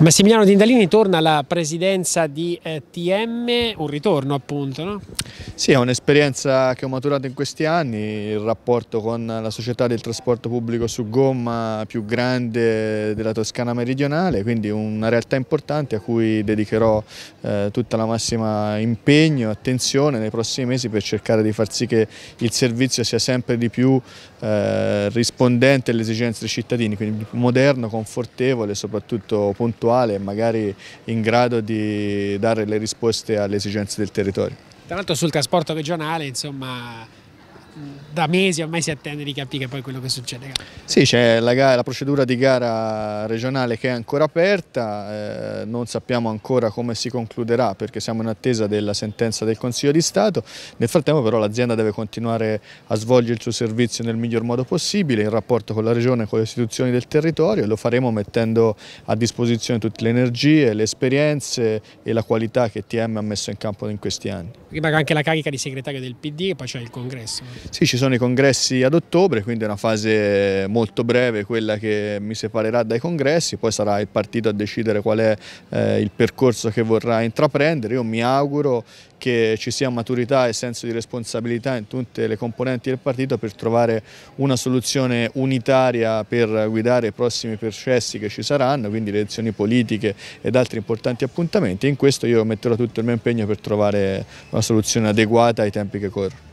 Massimiliano Dindalini torna alla presidenza di eh, TM, un ritorno appunto, no? Sì, è un'esperienza che ho maturato in questi anni, il rapporto con la società del trasporto pubblico su gomma più grande della Toscana meridionale, quindi una realtà importante a cui dedicherò eh, tutta la massima impegno e attenzione nei prossimi mesi per cercare di far sì che il servizio sia sempre di più eh, rispondente alle esigenze dei cittadini, quindi moderno, confortevole e soprattutto puntuale attuale e magari in grado di dare le risposte alle esigenze del territorio. Tra l'altro sul trasporto regionale insomma, da mesi ormai si attende di capire poi quello che succede. Sì, c'è la, la, procedura di gara regionale che è ancora aperta, eh, non sappiamo ancora come si concluderà perché siamo in attesa della sentenza del Consiglio di Stato, nel frattempo però l'azienda deve continuare a svolgere il suo servizio nel miglior modo possibile in rapporto con la regione e con le istituzioni del territorio e lo faremo mettendo a disposizione tutte le energie, le esperienze e la qualità che TM ha messo in campo in questi anni. Prima anche la carica di segretario del PD e poi c'è il congresso. Sì, ci sono i congressi ad ottobre, quindi è una fase molto breve quella che mi separerà dai congressi, poi sarà il partito a decidere qual è eh, il percorso che vorrà intraprendere. Io mi auguro che ci sia maturità e senso di responsabilità in tutte le componenti del partito per trovare una soluzione unitaria per guidare i prossimi processi che ci saranno, quindi le elezioni politiche ed altri importanti appuntamenti. In questo io metterò tutto il mio impegno per trovare una soluzione adeguata ai tempi che corrono.